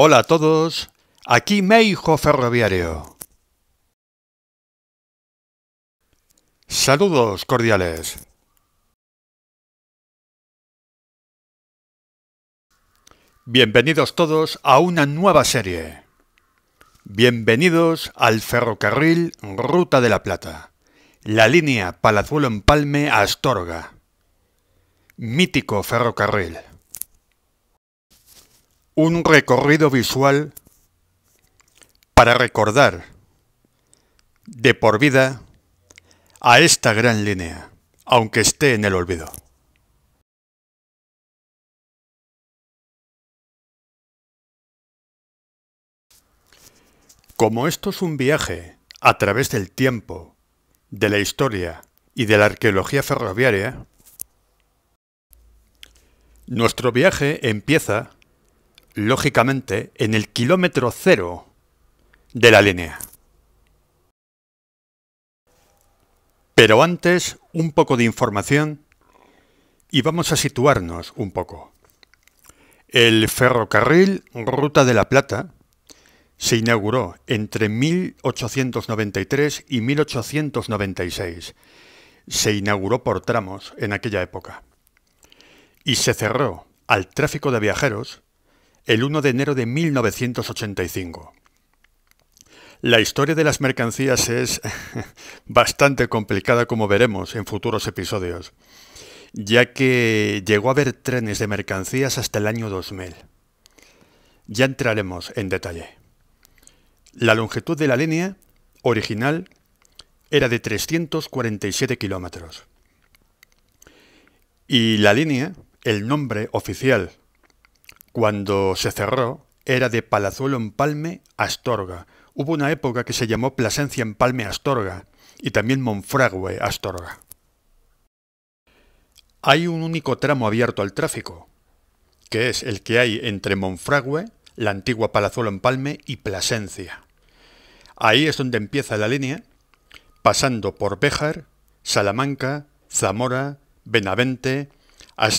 Hola a todos, aquí Meijo Ferroviario. Saludos cordiales. Bienvenidos todos a una nueva serie. Bienvenidos al ferrocarril Ruta de la Plata, la línea Palazuelo-Empalme-Astorga. Mítico ferrocarril un recorrido visual para recordar de por vida a esta gran línea, aunque esté en el olvido. Como esto es un viaje a través del tiempo, de la historia y de la arqueología ferroviaria, nuestro viaje empieza lógicamente, en el kilómetro cero de la línea. Pero antes, un poco de información y vamos a situarnos un poco. El ferrocarril Ruta de la Plata se inauguró entre 1893 y 1896. Se inauguró por tramos en aquella época y se cerró al tráfico de viajeros el 1 de enero de 1985. La historia de las mercancías es bastante complicada como veremos en futuros episodios, ya que llegó a haber trenes de mercancías hasta el año 2000. Ya entraremos en detalle. La longitud de la línea original era de 347 kilómetros. Y la línea, el nombre oficial cuando se cerró, era de Palazuelo en a Astorga. Hubo una época que se llamó Plasencia en Empalme Astorga y también Monfragüe Astorga. Hay un único tramo abierto al tráfico, que es el que hay entre Monfragüe, la antigua Palazuelo en Palme, y Plasencia. Ahí es donde empieza la línea, pasando por Béjar, Salamanca, Zamora, Benavente,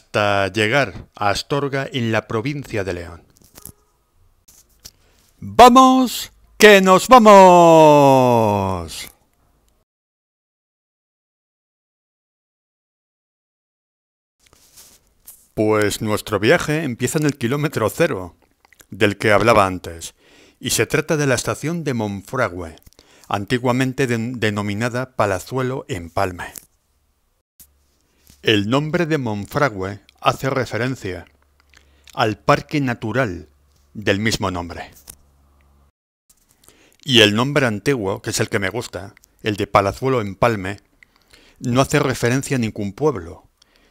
hasta llegar a Astorga en la provincia de León. ¡Vamos! ¡Que nos vamos! Pues nuestro viaje empieza en el kilómetro cero, del que hablaba antes, y se trata de la estación de Monfragüe, antiguamente denominada Palazuelo en Palme. El nombre de Monfragüe hace referencia al parque natural del mismo nombre. Y el nombre antiguo, que es el que me gusta, el de Palazuelo Empalme, no hace referencia a ningún pueblo,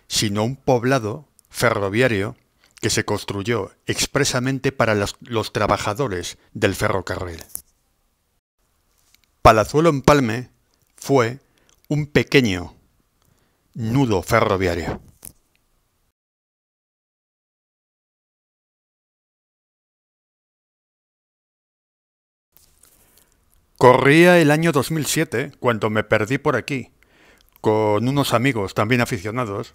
sino a un poblado ferroviario que se construyó expresamente para los, los trabajadores del ferrocarril. Palazuelo Empalme fue un pequeño nudo ferroviario. Corría el año 2007 cuando me perdí por aquí, con unos amigos también aficionados,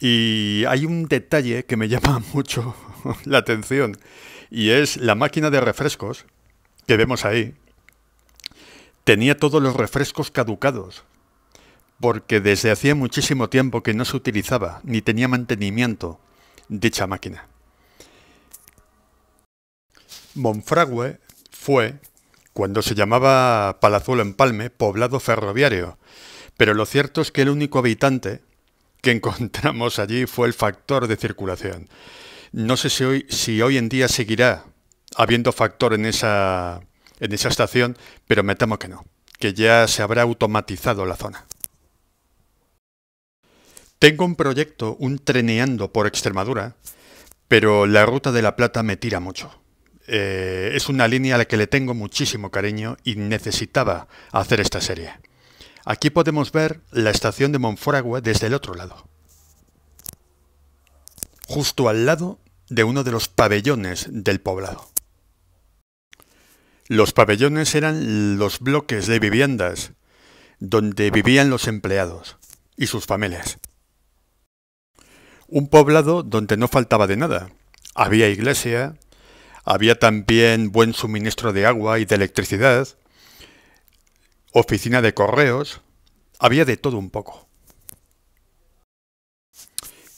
y hay un detalle que me llama mucho la atención, y es la máquina de refrescos que vemos ahí. Tenía todos los refrescos caducados, porque desde hacía muchísimo tiempo que no se utilizaba ni tenía mantenimiento dicha máquina. Monfragüe fue, cuando se llamaba Palazuelo Empalme, poblado ferroviario, pero lo cierto es que el único habitante que encontramos allí fue el factor de circulación. No sé si hoy, si hoy en día seguirá habiendo factor en esa, en esa estación, pero me temo que no, que ya se habrá automatizado la zona. Tengo un proyecto, un treneando por Extremadura, pero la ruta de la Plata me tira mucho. Eh, es una línea a la que le tengo muchísimo cariño y necesitaba hacer esta serie. Aquí podemos ver la estación de Monforagua desde el otro lado. Justo al lado de uno de los pabellones del poblado. Los pabellones eran los bloques de viviendas donde vivían los empleados y sus familias un poblado donde no faltaba de nada. Había iglesia, había también buen suministro de agua y de electricidad, oficina de correos, había de todo un poco.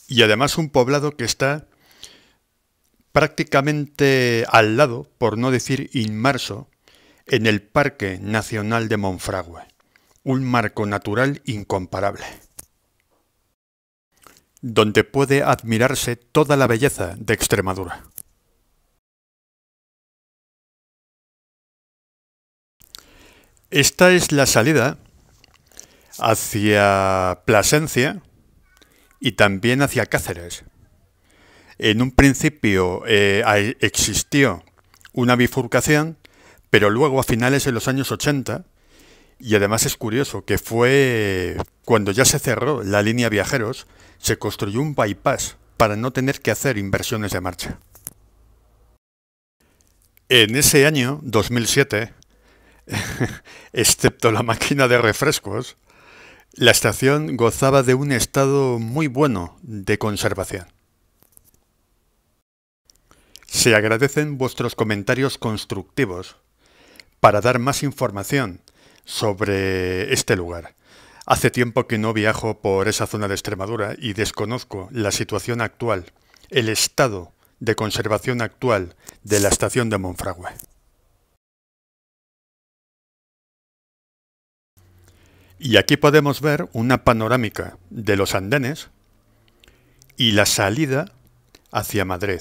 Y además un poblado que está prácticamente al lado, por no decir inmerso, en el Parque Nacional de Monfragüe, un marco natural incomparable donde puede admirarse toda la belleza de Extremadura. Esta es la salida hacia Plasencia y también hacia Cáceres. En un principio eh, existió una bifurcación, pero luego a finales de los años 80 y además es curioso que fue cuando ya se cerró la línea viajeros, se construyó un bypass para no tener que hacer inversiones de marcha. En ese año, 2007, excepto la máquina de refrescos, la estación gozaba de un estado muy bueno de conservación. Se agradecen vuestros comentarios constructivos para dar más información sobre este lugar. Hace tiempo que no viajo por esa zona de Extremadura y desconozco la situación actual, el estado de conservación actual de la estación de Monfragüe. Y aquí podemos ver una panorámica de los andenes y la salida hacia Madrid.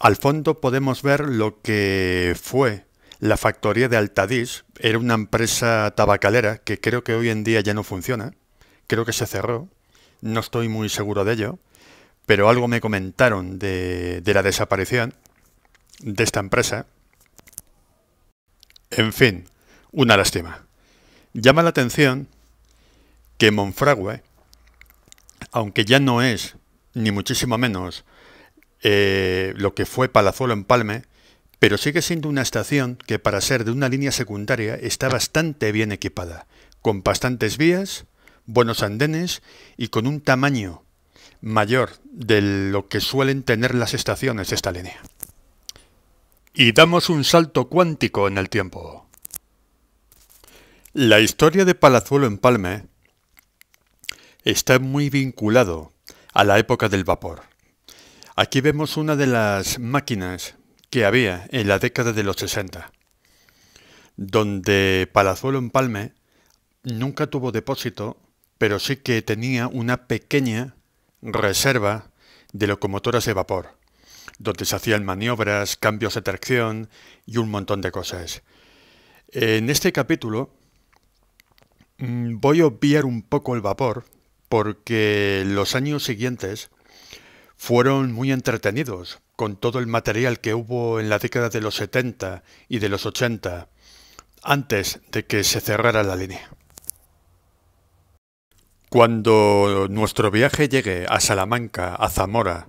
Al fondo podemos ver lo que fue la factoría de Altadís era una empresa tabacalera que creo que hoy en día ya no funciona. Creo que se cerró. No estoy muy seguro de ello. Pero algo me comentaron de, la desaparición de esta empresa. En fin, una lástima. Llama la atención que Monfragüe, aunque ya no es, ni muchísimo menos, eh, lo que fue Palazuelo en Palme, pero sigue siendo una estación que para ser de una línea secundaria está bastante bien equipada, con bastantes vías, buenos andenes y con un tamaño mayor de lo que suelen tener las estaciones de esta línea. Y damos un salto cuántico en el tiempo. La historia de Palazuelo en Palme está muy vinculado a la época del vapor. Aquí vemos una de las máquinas que había en la década de los 60, donde Palazuelo Empalme nunca tuvo depósito, pero sí que tenía una pequeña reserva de locomotoras de vapor, donde se hacían maniobras, cambios de tracción y un montón de cosas. En este capítulo mm, voy a obviar un poco el vapor, porque los años siguientes fueron muy entretenidos con todo el material que hubo en la década de los 70 y de los 80, antes de que se cerrara la línea. Cuando nuestro viaje llegue a Salamanca, a Zamora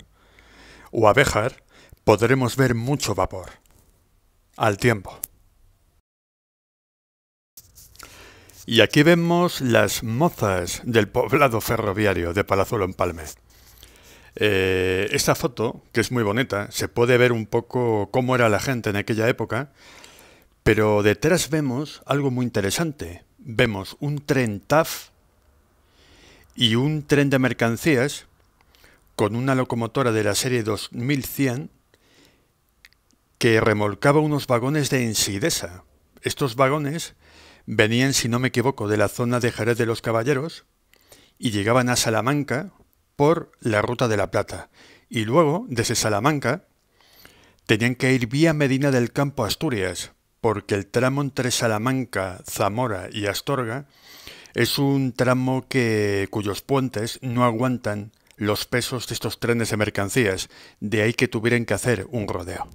o a Béjar, podremos ver mucho vapor. Al tiempo. Y aquí vemos las mozas del poblado ferroviario de Palazuelo en eh, esta foto, que es muy bonita, se puede ver un poco cómo era la gente en aquella época, pero detrás vemos algo muy interesante. Vemos un tren TAF y un tren de mercancías con una locomotora de la serie 2100 que remolcaba unos vagones de Ensidesa. Estos vagones venían, si no me equivoco, de la zona de Jerez de los Caballeros y llegaban a Salamanca, por la ruta de la Plata y luego, desde Salamanca, tenían que ir vía Medina del Campo a Asturias, porque el tramo entre Salamanca, Zamora y Astorga es un tramo que, cuyos puentes no aguantan los pesos de estos trenes de mercancías, de ahí que tuvieran que hacer un rodeo.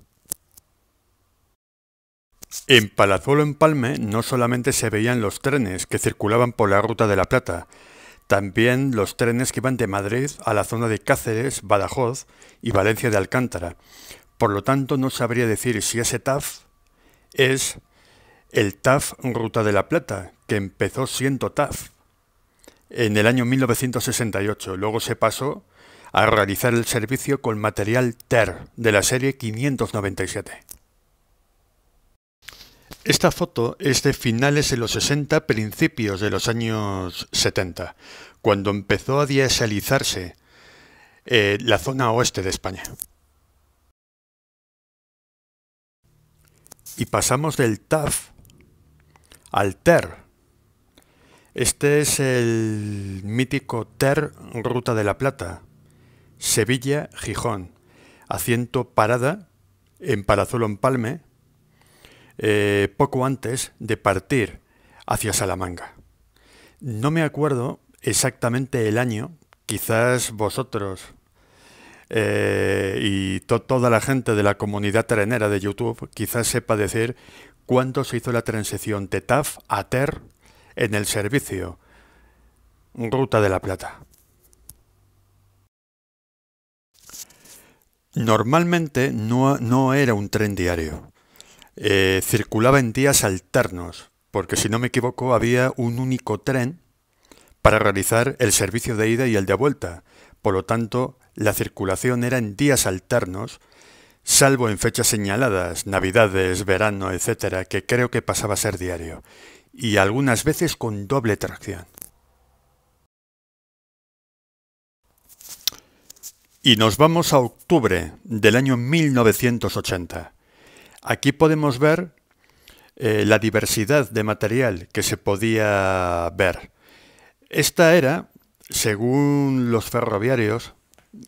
En Palazuelo Empalme no solamente se veían los trenes que circulaban por la Ruta de la Plata, también los trenes que van de Madrid a la zona de Cáceres, Badajoz y Valencia de Alcántara. Por lo tanto, no sabría decir si ese TAF es el TAF Ruta de la Plata, que empezó siendo TAF en el año 1968. Luego se pasó a realizar el servicio con material TER de la serie 597. Esta foto es de finales de los 60, principios de los años 70, cuando empezó a dieselizarse eh, la zona oeste de España. Y pasamos del TAF al TER. Este es el mítico TER Ruta de la Plata, Sevilla-Gijón, haciendo parada en en Palme, eh, poco antes de partir hacia Salamanca. No me acuerdo exactamente el año, quizás vosotros eh, y toda la gente de la comunidad trenera de YouTube quizás sepa decir cuándo se hizo la transición de TAF a TER en el servicio Ruta de la Plata. Normalmente no era un tren diario. Eh, circulaba en días alternos, porque si no me equivoco había un único tren para realizar el servicio de ida y el de vuelta. Por lo tanto, la circulación era en días alternos, salvo en fechas señaladas, navidades, verano, etcétera, que creo que pasaba a ser diario, y algunas veces con doble tracción. Y nos vamos a octubre del año 1980. Aquí podemos ver eh, la diversidad de material que se podía ver. Esta era, según los ferroviarios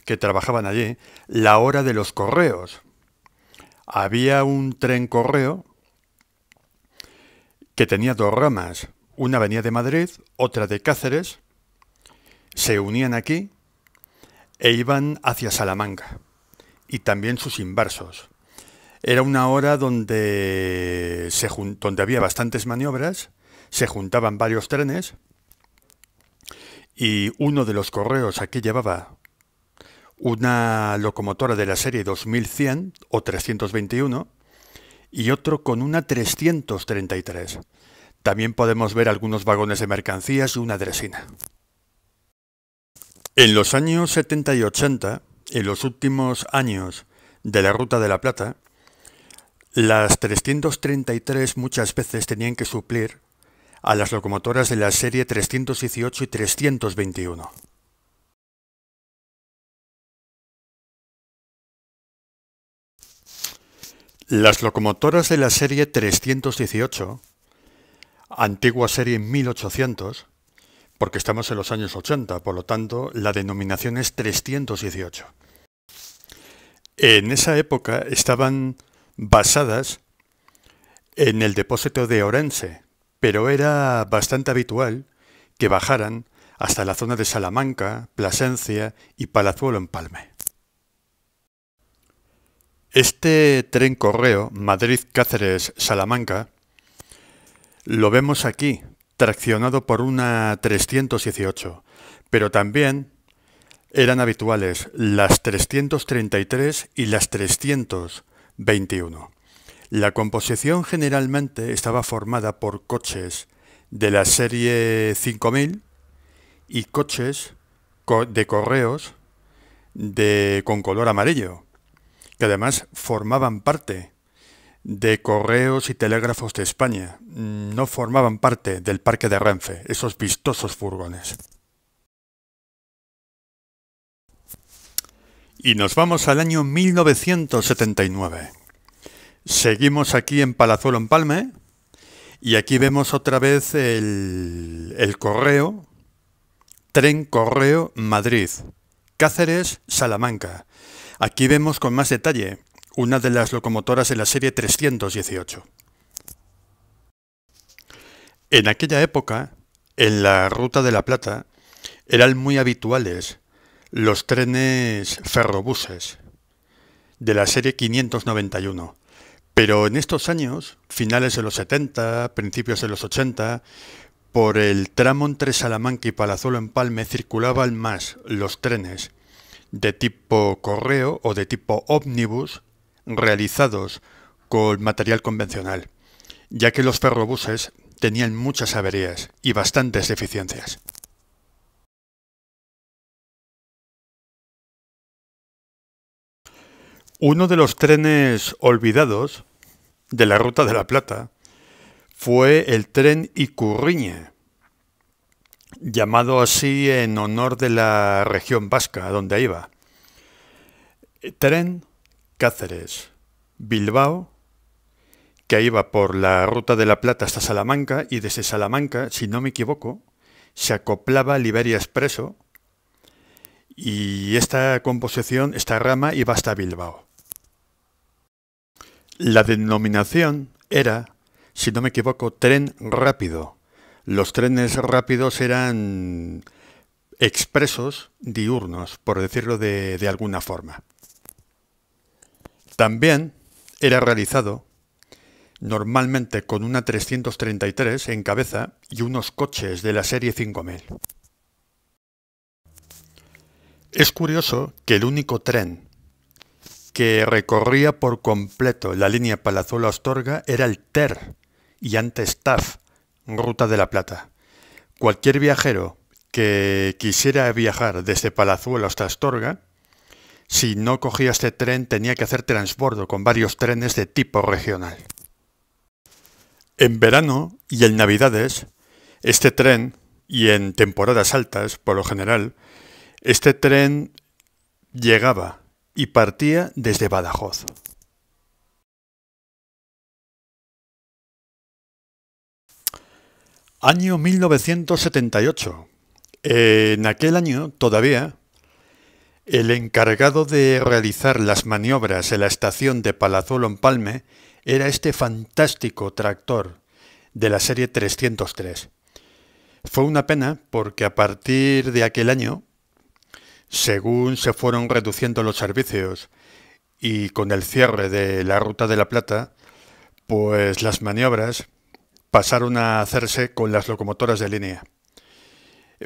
que trabajaban allí, la hora de los correos. Había un tren correo que tenía dos ramas. Una venía de Madrid, otra de Cáceres. Se unían aquí e iban hacia Salamanca. Y también sus inversos. Era una hora donde, donde había bastantes maniobras, se juntaban varios trenes y uno de los correos aquí llevaba una locomotora de la serie 2100 o 321 y otro con una 333. También podemos ver algunos vagones de mercancías y una dresina. En los años 70 y 80, en los últimos años de la Ruta de la Plata, las 333 muchas veces tenían que suplir a las locomotoras de la serie 318 y 321. Las locomotoras de la serie 318, antigua serie 1800, porque estamos en los años 80, por lo tanto la denominación es 318. En esa época estaban basadas en el depósito de Orense, pero era bastante habitual que bajaran hasta la zona de Salamanca, Plasencia y Palazuelo en Palme. Este tren correo Madrid-Cáceres-Salamanca lo vemos aquí, traccionado por una 318, pero también eran habituales las 333 y las 300 21. La composición generalmente estaba formada por coches de la serie 5000 y coches de correos de, con color amarillo, que además formaban parte de correos y telégrafos de España. Mm, no formaban parte del parque de Renfe, esos vistosos furgones. Y nos vamos al año 1979. Seguimos aquí en Palazuelo en Palme y aquí vemos otra vez el, correo, tren correo Madrid, Cáceres, Salamanca. Aquí vemos con más detalle una de las locomotoras de la serie 318. En aquella época, en la Ruta de la Plata, eran muy habituales los trenes ferrobuses de la serie 591. Pero en estos años, finales de los 70, principios de los 80, por el tramo entre Salamanca y Palazuelo Palme circulaban más los trenes de tipo correo o de tipo ómnibus realizados con material convencional, ya que los ferrobuses tenían muchas averías y bastantes deficiencias. Uno de los trenes olvidados de la Ruta de la Plata fue el tren Icurriñe, llamado así en honor de la región vasca donde iba. Tren Cáceres, Bilbao, que iba por la Ruta de la Plata hasta Salamanca y desde Salamanca, si no me equivoco, se acoplaba liberia Expreso y esta composición, esta rama iba hasta Bilbao. La denominación era, si no me equivoco, tren rápido. Los trenes rápidos eran expresos diurnos, por decirlo de, alguna forma. También era realizado normalmente con una 333 en cabeza y unos coches de la serie 5000. Es curioso que el único tren que recorría por completo la línea Palazuelo-Astorga era el TER y antes TAF, Ruta de la Plata. Cualquier viajero que quisiera viajar desde Palazuelo hasta Astorga, si no cogía este tren tenía que hacer transbordo con varios trenes de tipo regional. En verano y en Navidades, este tren, y en temporadas altas, por lo general, este tren llegaba y partía desde Badajoz. Año 1978. En aquel año todavía, el encargado de realizar las maniobras en la estación de Palazuelo en Palme era este fantástico tractor de la serie 303. Fue una pena porque a partir de aquel año según se fueron reduciendo los servicios y con el cierre de la Ruta de la Plata, pues las maniobras pasaron a hacerse con las locomotoras de línea.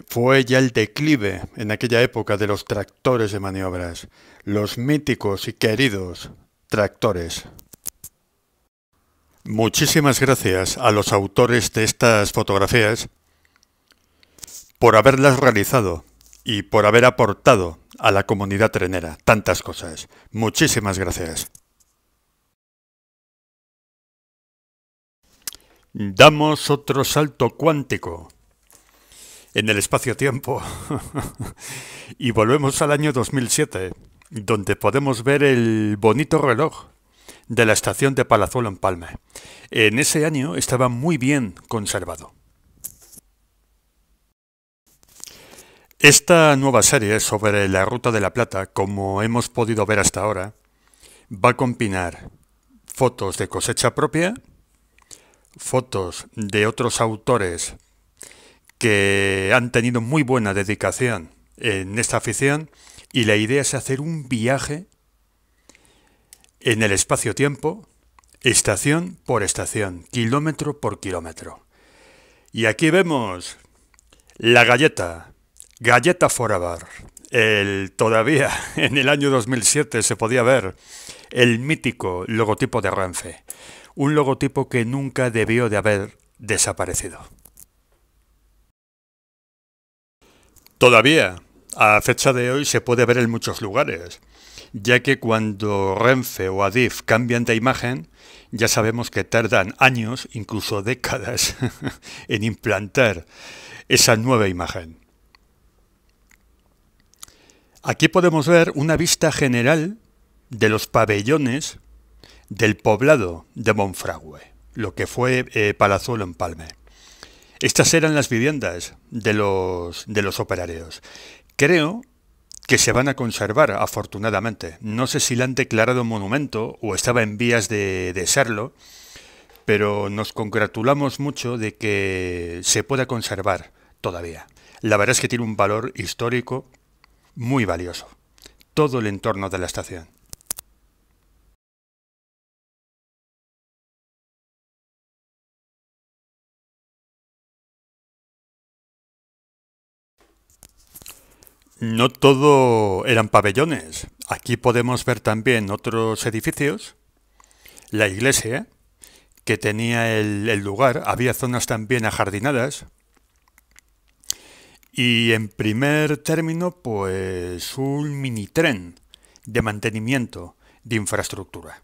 Fue ya el declive en aquella época de los tractores de maniobras, los míticos y queridos tractores. Muchísimas gracias a los autores de estas fotografías por haberlas realizado y por haber aportado a la comunidad trenera tantas cosas. Muchísimas gracias. Damos otro salto cuántico en el espacio-tiempo y volvemos al año 2007, donde podemos ver el bonito reloj de la estación de Palazuelo en Palma. En ese año estaba muy bien conservado. Esta nueva serie sobre la Ruta de la Plata, como hemos podido ver hasta ahora, va a combinar fotos de cosecha propia, fotos de otros autores que han tenido muy buena dedicación en esta afición y la idea es hacer un viaje en el espacio-tiempo, estación por estación, kilómetro por kilómetro. Y aquí vemos la galleta, Galleta Forabar, El, todavía en el año 2007 se podía ver el mítico logotipo de Renfe, un logotipo que nunca debió de haber desaparecido. Todavía, a fecha de hoy, se puede ver en muchos lugares, ya que cuando Renfe o Adif cambian de imagen, ya sabemos que tardan años, incluso décadas, en implantar esa nueva imagen. Aquí podemos ver una vista general de los pabellones del poblado de Monfragüe, lo que fue eh, Palazuelo en Palme. Estas eran las viviendas de los, de los operarios. Creo que se van a conservar, afortunadamente. No sé si la han declarado monumento o estaba en vías de, de serlo, pero nos congratulamos mucho de que se pueda conservar todavía. La verdad es que tiene un valor histórico muy valioso, todo el entorno de la estación. No todo eran pabellones. Aquí podemos ver también otros edificios, la iglesia, que tenía el, lugar. Había zonas también ajardinadas, y en primer término, pues un mini tren de mantenimiento de infraestructura.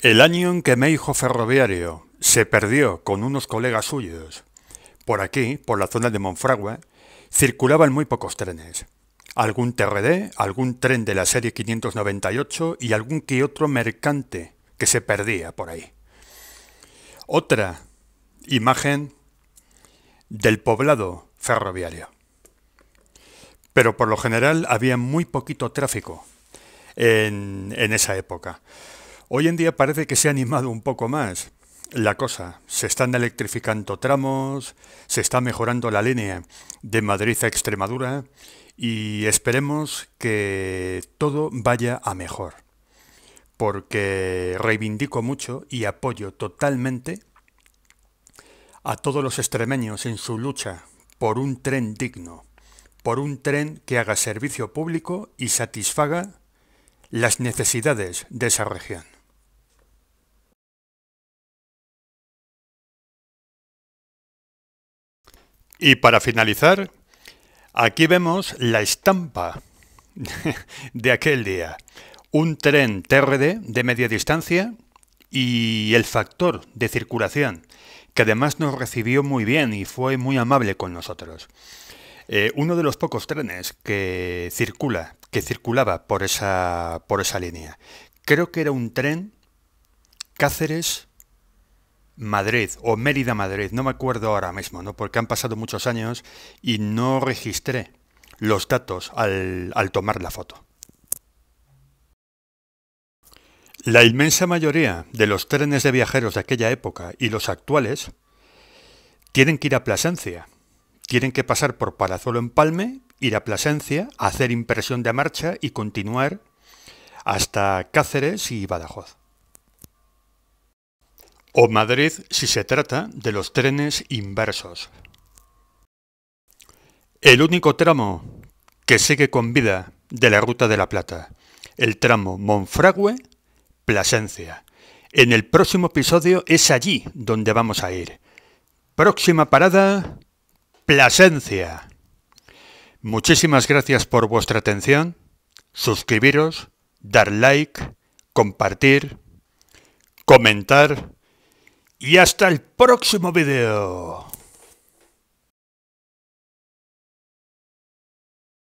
El año en que Meijo Ferroviario se perdió con unos colegas suyos, por aquí, por la zona de Monfragua, circulaban muy pocos trenes. Algún TRD, algún tren de la serie 598 y algún que otro mercante que se perdía por ahí. Otra imagen del poblado ferroviario. Pero por lo general había muy poquito tráfico en, en, esa época. Hoy en día parece que se ha animado un poco más la cosa. Se están electrificando tramos, se está mejorando la línea de Madrid a Extremadura y esperemos que todo vaya a mejor. Porque reivindico mucho y apoyo totalmente a todos los extremeños en su lucha por un tren digno, por un tren que haga servicio público y satisfaga las necesidades de esa región. Y para finalizar, aquí vemos la estampa de aquel día. Un tren TRD de media distancia y el factor de circulación que además nos recibió muy bien y fue muy amable con nosotros. Eh, uno de los pocos trenes que circula, que circulaba por esa, por esa línea. Creo que era un tren Cáceres Madrid o Mérida Madrid, no me acuerdo ahora mismo, ¿no? Porque han pasado muchos años y no registré los datos al tomar la foto. La inmensa mayoría de los trenes de viajeros de aquella época y los actuales tienen que ir a Plasencia. Tienen que pasar por Palazuelo Palme, ir a Plasencia, hacer impresión de marcha y continuar hasta Cáceres y Badajoz. O Madrid si se trata de los trenes inversos. El único tramo que sigue con vida de la Ruta de la Plata, el tramo Monfragüe Plasencia. En el próximo episodio es allí donde vamos a ir. Próxima parada, Plasencia. Muchísimas gracias por vuestra atención. Suscribiros, dar like, compartir, comentar y hasta el próximo video.